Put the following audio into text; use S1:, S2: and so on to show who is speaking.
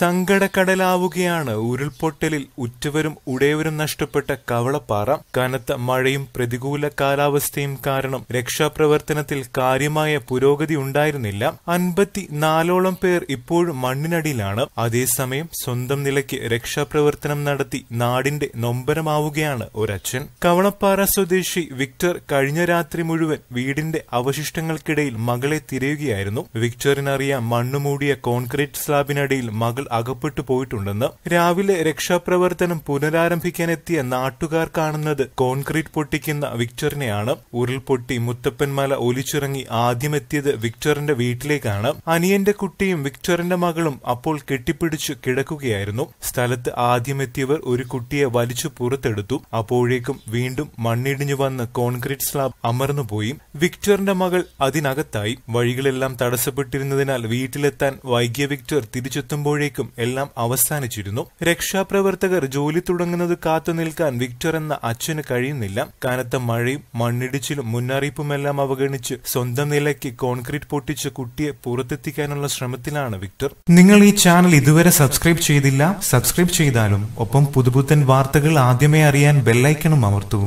S1: സങ്കടക്കടലാവുകയാണ് ഉരുൾപൊട്ടലിൽ ഉറ്റവരും ഉടയവരും നഷ്ടപ്പെട്ട കവളപ്പാറ കനത്ത മഴയും പ്രതികൂല കാലാവസ്ഥയും കാരണം രക്ഷാപ്രവർത്തനത്തിൽ കാര്യമായ പുരോഗതി ഉണ്ടായിരുന്നില്ല നാലോളം പേർ ഇപ്പോഴും മണ്ണിനടിയിലാണ് അതേസമയം സ്വന്തം നിലയ്ക്ക് രക്ഷാപ്രവർത്തനം നടത്തി നാടിന്റെ നൊമ്പരമാവുകയാണ് ഒരച്ഛൻ കവളപ്പാറ സ്വദേശി വിക്ടർ കഴിഞ്ഞ രാത്രി മുഴുവൻ വീടിന്റെ അവശിഷ്ടങ്ങൾക്കിടയിൽ മകളെ തിരയുകയായിരുന്നു വിക്ടറിനറിയ മണ്ണുമൂടിയ കോൺക്രീറ്റ് സ്ലാബിനടിയിൽ മകൾ അകപ്പെട്ടു പോയിട്ടുണ്ടെന്ന് രാവിലെ രക്ഷാപ്രവർത്തനം പുനരാരംഭിക്കാനെത്തിയ നാട്ടുകാർ കാണുന്നത് കോൺക്രീറ്റ് പൊട്ടിക്കുന്ന വിക്ടറിനെയാണ് ഉരുൾപൊട്ടി മുത്തപ്പൻമല ഒലിച്ചിറങ്ങി ആദ്യമെത്തിയത് വിക്ടറിന്റെ വീട്ടിലേക്കാണ് അനിയന്റെ കുട്ടിയും വിക്ടറിന്റെ മകളും അപ്പോൾ കെട്ടിപ്പിടിച്ച് കിടക്കുകയായിരുന്നു സ്ഥലത്ത് ആദ്യമെത്തിയവർ ഒരു കുട്ടിയെ വലിച്ചു പുറത്തെടുത്തു അപ്പോഴേക്കും വീണ്ടും മണ്ണിടിഞ്ഞു വന്ന് കോൺക്രീറ്റ് സ്ലാബ് അമർന്നുപോയി വിക്ടറിന്റെ മകൾ അതിനകത്തായി വഴികളെല്ലാം തടസ്സപ്പെട്ടിരുന്നതിനാൽ വീട്ടിലെത്താൻ വൈകിയ വിക്ടർ തിരിച്ചെത്തുമ്പോഴേക്കും തിരക്കും എല്ലാം അവസാനിച്ചിരുന്നു രക്ഷാപ്രവർത്തകർ ജോലി തുടങ്ങുന്നത് കാത്തുനിൽക്കാൻ വിക്ടർ എന്ന അച്ഛന് കഴിയുന്നില്ല കനത്ത മഴയും മണ്ണിടിച്ചിലും മുന്നറിയിപ്പുമെല്ലാം അവഗണിച്ച് സ്വന്തം നിലയ്ക്ക് കോൺക്രീറ്റ് പൊട്ടിച്ച് കുട്ടിയെ പുറത്തെത്തിക്കാനുള്ള ശ്രമത്തിലാണ് വിക്ടർ നിങ്ങൾ ഈ ചാനൽ ഇതുവരെ സബ്സ്ക്രൈബ് ചെയ്തില്ല സബ്സ്ക്രൈബ് ചെയ്താലും ഒപ്പം പുതുപുത്തൻ വാർത്തകൾ ആദ്യമേ അറിയാൻ ബെല്ലൈക്കണും അമർത്തൂ